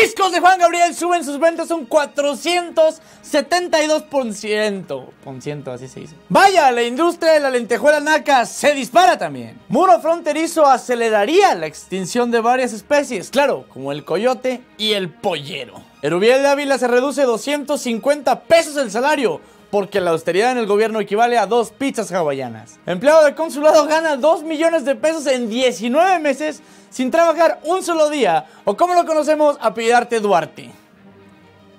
discos de Juan Gabriel suben sus ventas un 472%. Por ciento, así se dice. Vaya, la industria de la lentejuela naca se dispara también. Muro fronterizo aceleraría la extinción de varias especies, claro, como el coyote y el pollero. Erubiel de Ávila se reduce 250 pesos el salario porque la austeridad en el gobierno equivale a dos pizzas hawaianas. Empleado del consulado gana 2 millones de pesos en 19 meses sin trabajar un solo día, o como lo conocemos, a Pidarte Duarte.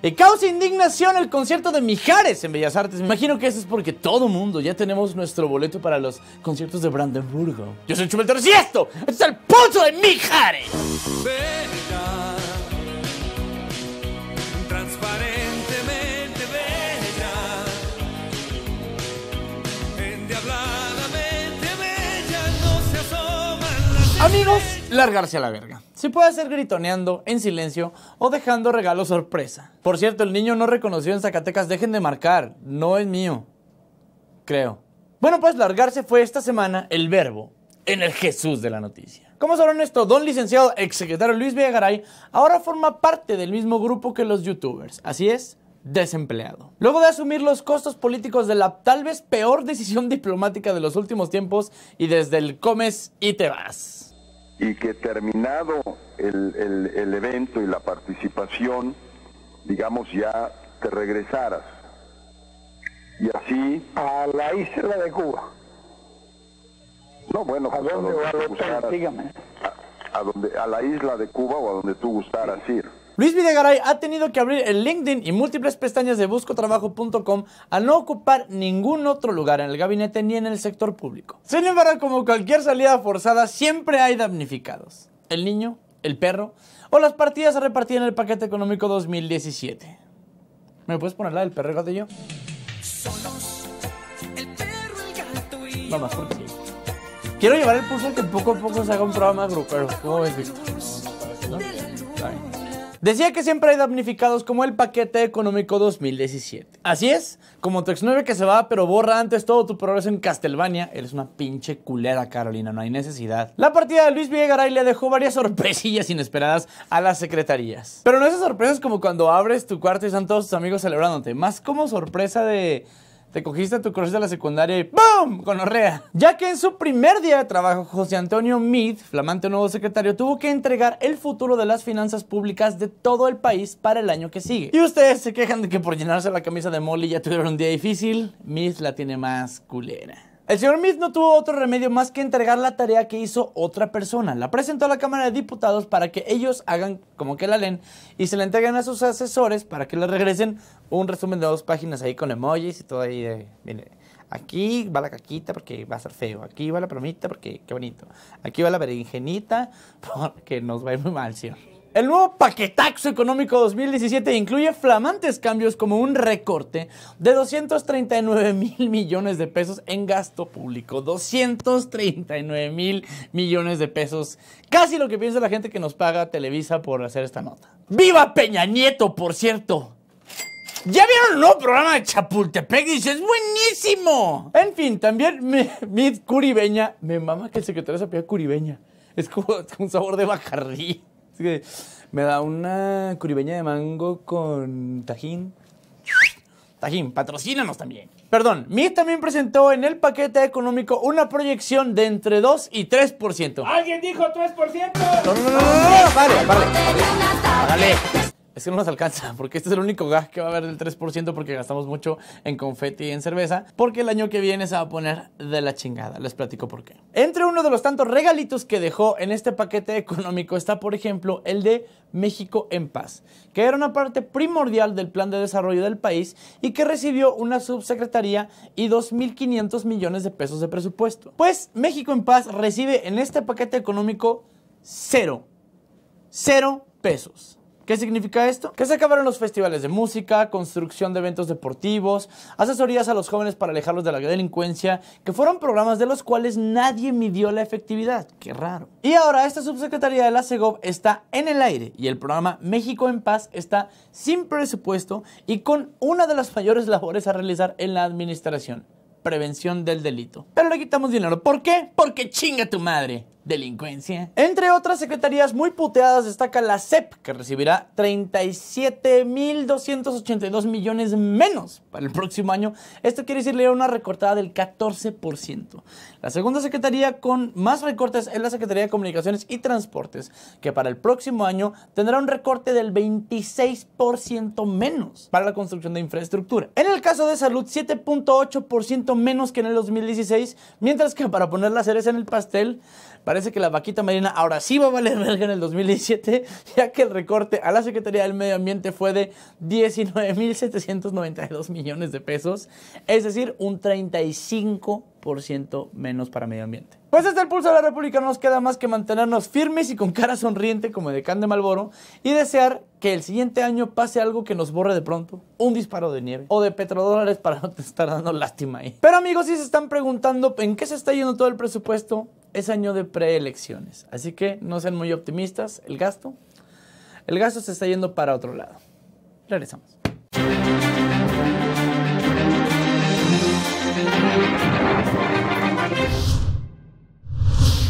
Y causa indignación el concierto de Mijares en Bellas Artes. Me imagino que eso es porque todo mundo ya tenemos nuestro boleto para los conciertos de Brandenburgo. Yo soy Chumel Torres y esto, es el pozo de Mijares. transparentemente bella, Amigos, largarse a la verga. Se puede hacer gritoneando, en silencio o dejando regalo sorpresa. Por cierto, el niño no reconoció en Zacatecas, dejen de marcar, no es mío. Creo. Bueno, pues largarse fue esta semana el verbo en el Jesús de la noticia. Como sabrán esto, don licenciado exsecretario Luis Villagaray ahora forma parte del mismo grupo que los youtubers. Así es, desempleado. Luego de asumir los costos políticos de la tal vez peor decisión diplomática de los últimos tiempos y desde el comes y te vas y que terminado el, evento y la participación, digamos ya te regresaras. Y así... A la isla de Cuba. No, bueno, ¿A, pues, donde a, tú gustaras, a, la isla de Cuba o a donde tú gustaras ir. Luis Videgaray ha tenido que abrir el LinkedIn y múltiples pestañas de buscotrabajo.com al no ocupar ningún otro lugar en el gabinete ni en el sector público. Sin embargo, como cualquier salida forzada, siempre hay damnificados. El niño, el perro o las partidas a repartir en el paquete económico 2017. ¿Me puedes poner la del perro gato yo? Solos, el perro, el gato y yo. No quiero llevar el pulso que poco a poco se haga un programa grupero. ¿Cómo ves, Víctor? Decía que siempre hay damnificados como el paquete económico 2017. Así es, como tu ex9 que se va pero borra antes todo tu progreso en Castelvania, eres una pinche culera Carolina, no hay necesidad. La partida de Luis Villegaray le dejó varias sorpresillas inesperadas a las secretarías. Pero no esas sorpresas como cuando abres tu cuarto y están todos tus amigos celebrándote, más como sorpresa de... Te cogiste tu crush de la secundaria y ¡BOOM! Conorrea. Ya que en su primer día de trabajo, José Antonio Meade, flamante nuevo secretario, tuvo que entregar el futuro de las finanzas públicas de todo el país para el año que sigue. Y ustedes se quejan de que por llenarse la camisa de Molly ya tuvieron un día difícil. Meade la tiene más culera. El señor Miss no tuvo otro remedio más que entregar la tarea que hizo otra persona. La presentó a la Cámara de Diputados para que ellos hagan como que la leen y se la entreguen a sus asesores para que les regresen un resumen de dos páginas ahí con emojis y todo ahí de, mire, aquí va la caquita porque va a ser feo, aquí va la promita porque qué bonito, aquí va la berenjenita porque nos va a ir muy mal, señor. El nuevo paquetaxo económico 2017 incluye flamantes cambios como un recorte de 239 mil millones de pesos en gasto público. 239 mil millones de pesos. Casi lo que piensa la gente que nos paga Televisa por hacer esta nota. ¡Viva Peña Nieto, por cierto! ¿Ya vieron el nuevo programa de Chapultepec? Dice, es buenísimo. En fin, también mid Curibeña. Me mama que el secretario se a Curibeña. Es como, un sabor de bajardí. Así que me da una curibeña de mango con tajín. Tajín, patrocínanos también. Perdón, mi también presentó en el paquete económico una proyección de entre 2 y 3%. ¿Alguien dijo 3%? No, no, no, no, no, vale, vale es que no nos alcanza, porque este es el único gas que va a haber del 3% porque gastamos mucho en confeti y en cerveza, porque el año que viene se va a poner de la chingada. Les platico por qué. Entre uno de los tantos regalitos que dejó en este paquete económico está, por ejemplo, el de México en Paz, que era una parte primordial del plan de desarrollo del país y que recibió una subsecretaría y 2.500 millones de pesos de presupuesto. Pues México en Paz recibe en este paquete económico cero, cero pesos. ¿Qué significa esto? Que se acabaron los festivales de música, construcción de eventos deportivos, asesorías a los jóvenes para alejarlos de la delincuencia, que fueron programas de los cuales nadie midió la efectividad. Qué raro. Y ahora esta subsecretaría de la CEGOV está en el aire y el programa México en Paz está sin presupuesto y con una de las mayores labores a realizar en la administración prevención del delito. Pero le quitamos dinero. ¿Por qué? Porque chinga tu madre delincuencia. Entre otras secretarías muy puteadas destaca la CEP, que recibirá 37.282 millones menos para el próximo año. Esto quiere decirle una recortada del 14%. La segunda secretaría con más recortes es la Secretaría de Comunicaciones y Transportes, que para el próximo año tendrá un recorte del 26% menos para la construcción de infraestructura. En el caso de salud, 7.8% menos que en el 2016, mientras que para poner las cereza en el pastel, Parece que la vaquita marina ahora sí va a valer verga en el 2017, ya que el recorte a la Secretaría del Medio Ambiente fue de 19.792 millones de pesos, es decir, un 35% menos para medio ambiente. Pues hasta este el pulso de la República no nos queda más que mantenernos firmes y con cara sonriente como el de Can de Malboro y desear que el siguiente año pase algo que nos borre de pronto, un disparo de nieve o de petrodólares para no estar dando lástima ahí. Pero amigos, si se están preguntando en qué se está yendo todo el presupuesto, es año de preelecciones, así que no sean muy optimistas, el gasto, el gasto se está yendo para otro lado. Regresamos.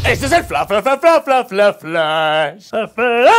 Este es el Fla fla Fla Fla fla flash, flash, flash,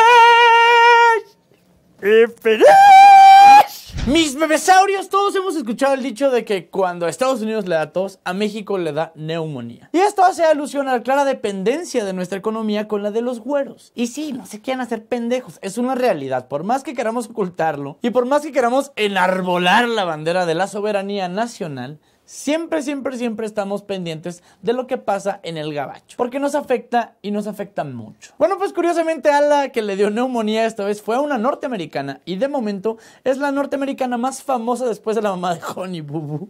mis bebesaurios, todos hemos escuchado el dicho de que cuando a Estados Unidos le da tos, a México le da neumonía. Y esto hace alusión a la clara dependencia de nuestra economía con la de los güeros. Y sí, no se quieren hacer pendejos, es una realidad. Por más que queramos ocultarlo y por más que queramos enarbolar la bandera de la soberanía nacional, siempre, siempre, siempre estamos pendientes de lo que pasa en el gabacho. Porque nos afecta y nos afecta mucho. Bueno, pues curiosamente a la que le dio neumonía esta vez fue a una norteamericana. Y de momento es la norteamericana más famosa después de la mamá de Honey Boo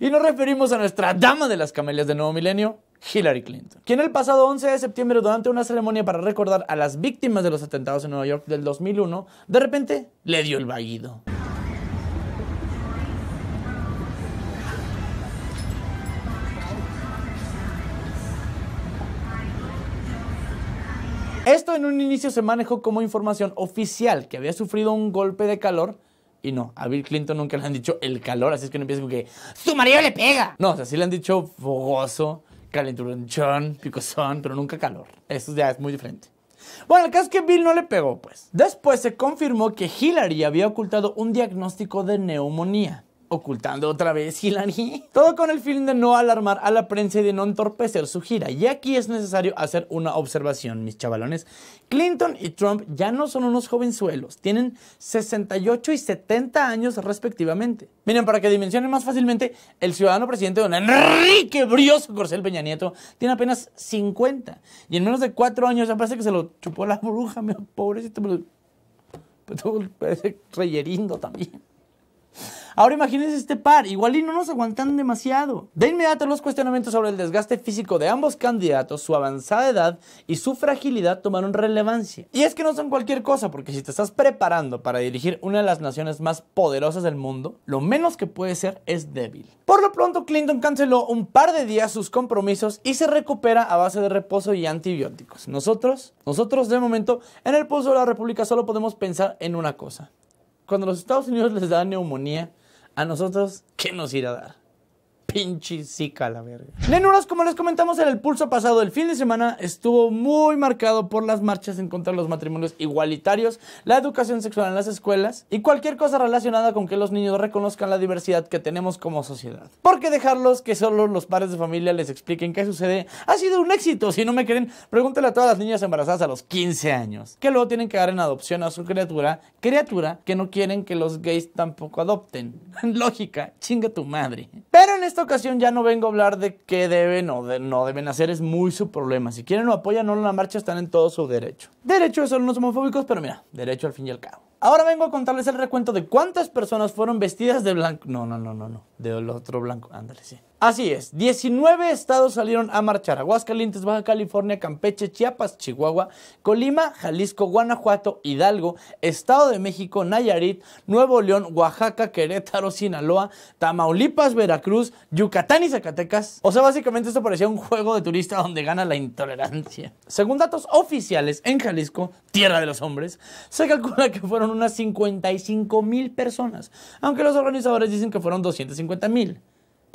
Y nos referimos a nuestra dama de las camelias del nuevo milenio, Hillary Clinton, quien el pasado 11 de septiembre, durante una ceremonia para recordar a las víctimas de los atentados en Nueva York del 2001, de repente le dio el vaguido. Esto en un inicio se manejó como información oficial, que había sufrido un golpe de calor. Y no, a Bill Clinton nunca le han dicho el calor, así es que no empiecen con que ¡Su marido le pega! No, o sea, sí le han dicho fogoso, calenturanchón, picosón, pero nunca calor. Eso ya es muy diferente. Bueno, el caso es que Bill no le pegó, pues. Después se confirmó que Hillary había ocultado un diagnóstico de neumonía ocultando otra vez Gilani Todo con el fin de no alarmar a la prensa y de no entorpecer su gira. Y aquí es necesario hacer una observación, mis chavalones. Clinton y Trump ya no son unos jovenzuelos, tienen 68 y 70 años respectivamente. Miren, para que dimensionen más fácilmente, el ciudadano presidente don Enrique Brioso Corcel Peña Nieto tiene apenas 50. Y en menos de 4 años ya parece que se lo chupó la bruja, mi pobrecito. pero pues, parece reyerindo también. Ahora imagínense este par, igual y no nos aguantan demasiado. De inmediato los cuestionamientos sobre el desgaste físico de ambos candidatos, su avanzada edad y su fragilidad tomaron relevancia. Y es que no son cualquier cosa, porque si te estás preparando para dirigir una de las naciones más poderosas del mundo, lo menos que puede ser es débil. Por lo pronto, Clinton canceló un par de días sus compromisos y se recupera a base de reposo y antibióticos. Nosotros, nosotros de momento, en el pulso de la República solo podemos pensar en una cosa. Cuando los Estados Unidos les da neumonía, a nosotros, ¿qué nos irá a dar? pinche la verga. Lenuros, como les comentamos en el pulso pasado, el fin de semana estuvo muy marcado por las marchas en contra de los matrimonios igualitarios, la educación sexual en las escuelas y cualquier cosa relacionada con que los niños reconozcan la diversidad que tenemos como sociedad. Porque dejarlos que solo los padres de familia les expliquen qué sucede ha sido un éxito. Si no me quieren pregúntale a todas las niñas embarazadas a los 15 años, que luego tienen que dar en adopción a su criatura, criatura que no quieren que los gays tampoco adopten. Lógica, chinga tu madre. Pero en esta ocasión ya no vengo a hablar de qué deben o de, no deben hacer, es muy su problema. Si quieren o apoyan o no en la marcha, están en todo su derecho. Derecho de son los homofóbicos, pero mira, derecho al fin y al cabo. Ahora vengo a contarles el recuento de cuántas personas fueron vestidas de blanco. No, no, no, no, no. De otro blanco. Ándale, sí. Así es, 19 estados salieron a marchar. Aguascalientes, Baja California, Campeche, Chiapas, Chihuahua, Colima, Jalisco, Guanajuato, Hidalgo, Estado de México, Nayarit, Nuevo León, Oaxaca, Querétaro, Sinaloa, Tamaulipas, Veracruz, Yucatán y Zacatecas. O sea, básicamente esto parecía un juego de turista donde gana la intolerancia. Según datos oficiales, en Jalisco, tierra de los hombres, se calcula que fueron unas 55 mil personas, aunque los organizadores dicen que fueron 250 mil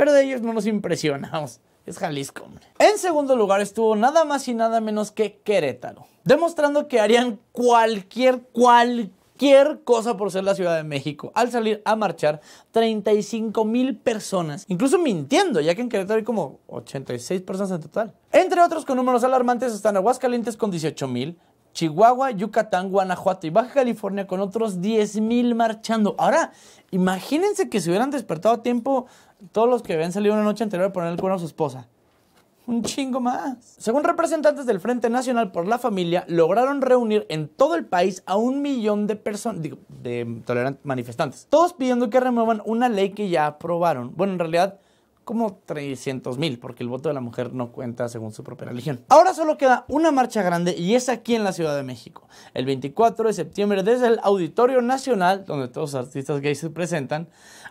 pero de ellos no nos impresionamos. Es Jalisco. En segundo lugar estuvo nada más y nada menos que Querétaro, demostrando que harían cualquier, cualquier cosa por ser la Ciudad de México, al salir a marchar 35 mil personas, incluso mintiendo, ya que en Querétaro hay como 86 personas en total. Entre otros con números alarmantes están Aguascalientes con 18 mil, Chihuahua, Yucatán, Guanajuato y Baja California con otros 10.000 marchando. Ahora, imagínense que se hubieran despertado a tiempo todos los que habían salido una noche anterior a poner el cuerno a su esposa. Un chingo más. Según representantes del Frente Nacional por la Familia, lograron reunir en todo el país a un millón de personas, digo, de manifestantes. Todos pidiendo que remuevan una ley que ya aprobaron. Bueno, en realidad como 300 mil, porque el voto de la mujer no cuenta según su propia religión. Ahora solo queda una marcha grande y es aquí en la Ciudad de México, el 24 de septiembre desde el Auditorio Nacional, donde todos los artistas gays se presentan,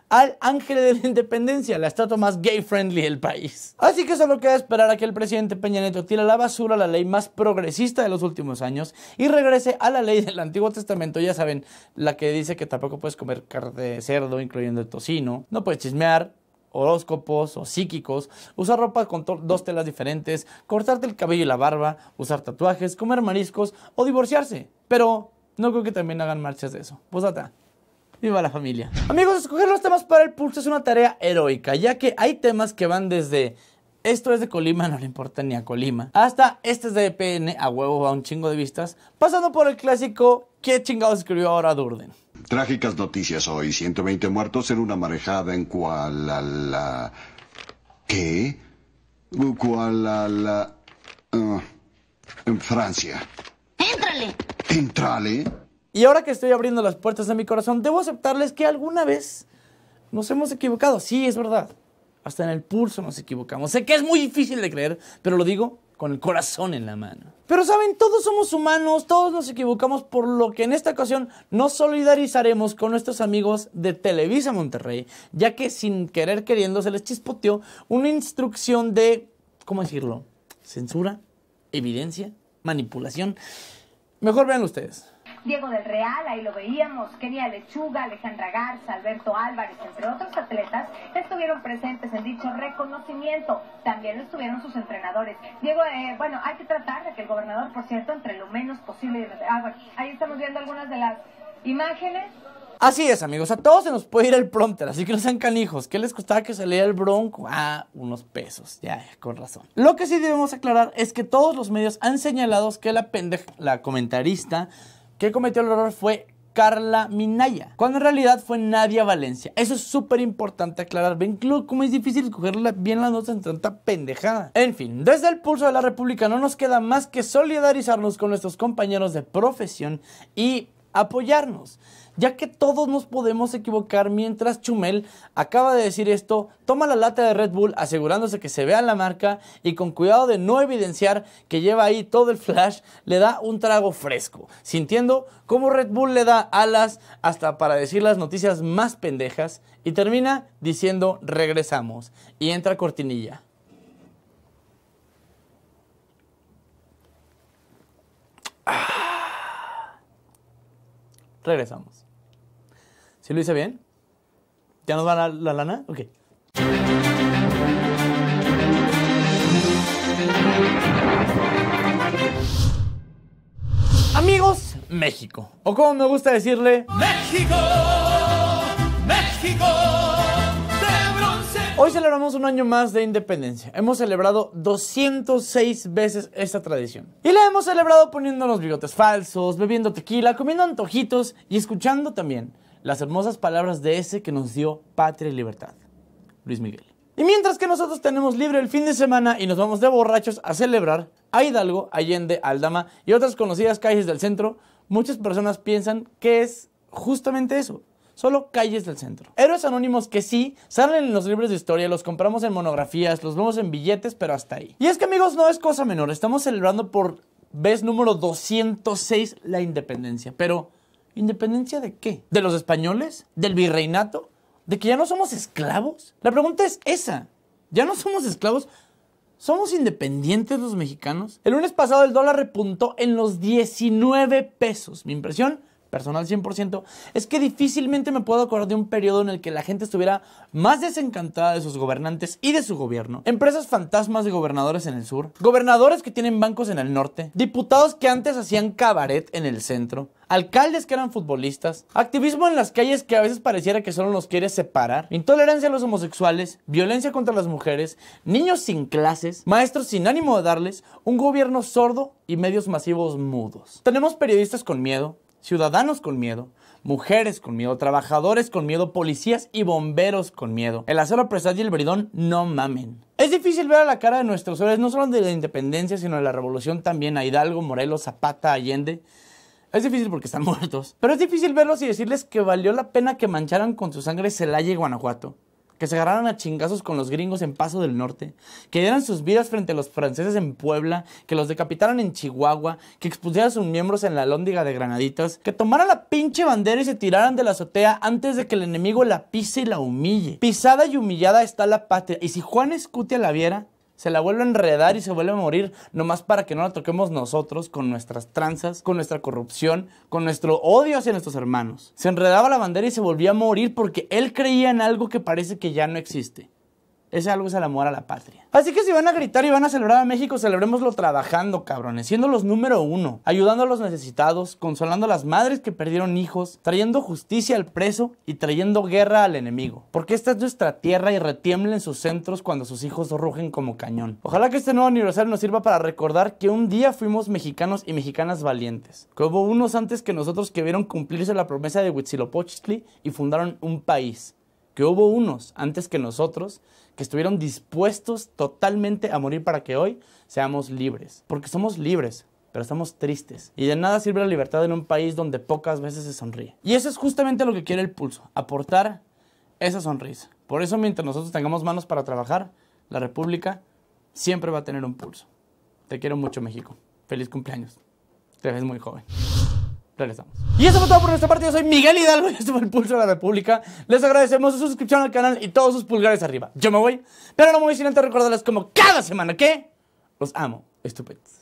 al Ángel de la Independencia, la estatua más gay friendly del país. Así que solo queda esperar a que el presidente Peña Nieto tire la basura la ley más progresista de los últimos años y regrese a la ley del Antiguo Testamento, ya saben, la que dice que tampoco puedes comer carne de cerdo, incluyendo el tocino, no puedes chismear, horóscopos o psíquicos, usar ropa con dos telas diferentes, cortarte el cabello y la barba, usar tatuajes, comer mariscos o divorciarse. Pero no creo que también hagan marchas de eso. Pues Viva la familia. Amigos, escoger los temas para el pulso es una tarea heroica, ya que hay temas que van desde esto es de Colima, no le importa ni a Colima, hasta este es de EPN, a huevo, a un chingo de vistas, pasando por el clásico ¿Qué chingados escribió ahora Durden? Trágicas noticias hoy. 120 muertos en una marejada en Kuala... ¿Qué? Kuala... la... Ah, en Francia. ¡Éntrale! ¡Éntrale! Y ahora que estoy abriendo las puertas de mi corazón, debo aceptarles que alguna vez nos hemos equivocado. Sí, es verdad. Hasta en el pulso nos equivocamos. Sé que es muy difícil de creer, pero lo digo con el corazón en la mano. Pero saben, todos somos humanos, todos nos equivocamos, por lo que en esta ocasión nos solidarizaremos con nuestros amigos de Televisa Monterrey, ya que sin querer queriendo se les chispoteó una instrucción de, ¿cómo decirlo? Censura, evidencia, manipulación. Mejor vean ustedes. Diego del Real, ahí lo veíamos, Kenia Lechuga, Alejandra Garza, Alberto Álvarez, entre otros atletas, estuvieron presentes en dicho reconocimiento. También estuvieron sus entrenadores. Diego, eh, bueno, hay que tratar de que el gobernador, por cierto, entre lo menos posible. Ah, bueno, ahí estamos viendo algunas de las imágenes. Así es, amigos. A todos se nos puede ir el prompter, así que no sean canijos. ¿Qué les costaba que se lea el bronco? Ah, unos pesos. Ya, con razón. Lo que sí debemos aclarar es que todos los medios han señalado que la pendeja, la comentarista, que cometió el error fue Carla Minaya, cuando en realidad fue Nadia Valencia. Eso es súper importante aclarar. Ven cómo es difícil coger bien las notas en tanta pendejada. En fin, desde el pulso de la República no nos queda más que solidarizarnos con nuestros compañeros de profesión y apoyarnos, ya que todos nos podemos equivocar mientras Chumel acaba de decir esto, toma la lata de Red Bull asegurándose que se vea la marca y con cuidado de no evidenciar que lleva ahí todo el flash, le da un trago fresco, sintiendo cómo Red Bull le da alas hasta para decir las noticias más pendejas y termina diciendo regresamos y entra cortinilla. Regresamos. si lo hice bien? ¿Ya nos va la, la lana? Ok. Amigos, México. O como me gusta decirle, México. celebramos un año más de independencia. Hemos celebrado 206 veces esta tradición. Y la hemos celebrado poniéndonos bigotes falsos, bebiendo tequila, comiendo antojitos y escuchando también las hermosas palabras de ese que nos dio patria y libertad, Luis Miguel. Y mientras que nosotros tenemos libre el fin de semana y nos vamos de borrachos a celebrar a Hidalgo, Allende, Aldama y otras conocidas calles del centro, muchas personas piensan que es justamente eso, Solo calles del centro. Héroes anónimos que sí salen en los libros de historia, los compramos en monografías, los vemos en billetes, pero hasta ahí. Y es que amigos, no es cosa menor. Estamos celebrando por vez número 206 la independencia. Pero, ¿independencia de qué? ¿De los españoles? ¿Del virreinato? ¿De que ya no somos esclavos? La pregunta es esa. ¿Ya no somos esclavos? ¿Somos independientes los mexicanos? El lunes pasado el dólar repuntó en los 19 pesos. Mi impresión personal 100%, es que difícilmente me puedo acordar de un periodo en el que la gente estuviera más desencantada de sus gobernantes y de su gobierno. Empresas fantasmas de gobernadores en el sur, gobernadores que tienen bancos en el norte, diputados que antes hacían cabaret en el centro, alcaldes que eran futbolistas, activismo en las calles que a veces pareciera que solo nos quiere separar, intolerancia a los homosexuales, violencia contra las mujeres, niños sin clases, maestros sin ánimo de darles, un gobierno sordo y medios masivos mudos. Tenemos periodistas con miedo, ciudadanos con miedo, mujeres con miedo, trabajadores con miedo, policías y bomberos con miedo. El acero apresado y el bridón no mamen. Es difícil ver a la cara de nuestros héroes, no solo de la independencia, sino de la revolución también, a Hidalgo, Morelos, Zapata, Allende. Es difícil porque están muertos. Pero es difícil verlos y decirles que valió la pena que mancharan con su sangre Celaya y Guanajuato que se agarraran a chingazos con los gringos en Paso del Norte, que dieran sus vidas frente a los franceses en Puebla, que los decapitaran en Chihuahua, que expusieran sus miembros en la lóndiga de Granaditos, que tomaran la pinche bandera y se tiraran de la azotea antes de que el enemigo la pise y la humille. Pisada y humillada está la patria, y si Juan Escutia la viera, se la vuelve a enredar y se vuelve a morir, nomás para que no la toquemos nosotros con nuestras tranzas, con nuestra corrupción, con nuestro odio hacia nuestros hermanos. Se enredaba la bandera y se volvía a morir porque él creía en algo que parece que ya no existe. Ese algo es el amor a la patria. Así que si van a gritar y van a celebrar a México, celebrémoslo trabajando, cabrones, siendo los número uno, ayudando a los necesitados, consolando a las madres que perdieron hijos, trayendo justicia al preso y trayendo guerra al enemigo. Porque esta es nuestra tierra y retiemblen sus centros cuando sus hijos rugen como cañón. Ojalá que este nuevo aniversario nos sirva para recordar que un día fuimos mexicanos y mexicanas valientes, que hubo unos antes que nosotros que vieron cumplirse la promesa de Huitzilopochtli y fundaron un país que hubo unos antes que nosotros que estuvieron dispuestos totalmente a morir para que hoy seamos libres. Porque somos libres, pero estamos tristes. Y de nada sirve la libertad en un país donde pocas veces se sonríe. Y eso es justamente lo que quiere el pulso, aportar esa sonrisa. Por eso mientras nosotros tengamos manos para trabajar, la República siempre va a tener un pulso. Te quiero mucho México. Feliz cumpleaños. Te ves muy joven. Regresamos. Y eso fue todo por nuestra parte. Yo soy Miguel Hidalgo y esto fue el Pulso de la República. Les agradecemos su suscripción al canal y todos sus pulgares arriba. Yo me voy, pero no me voy sin antes recordarles como cada semana que los amo, estupendos.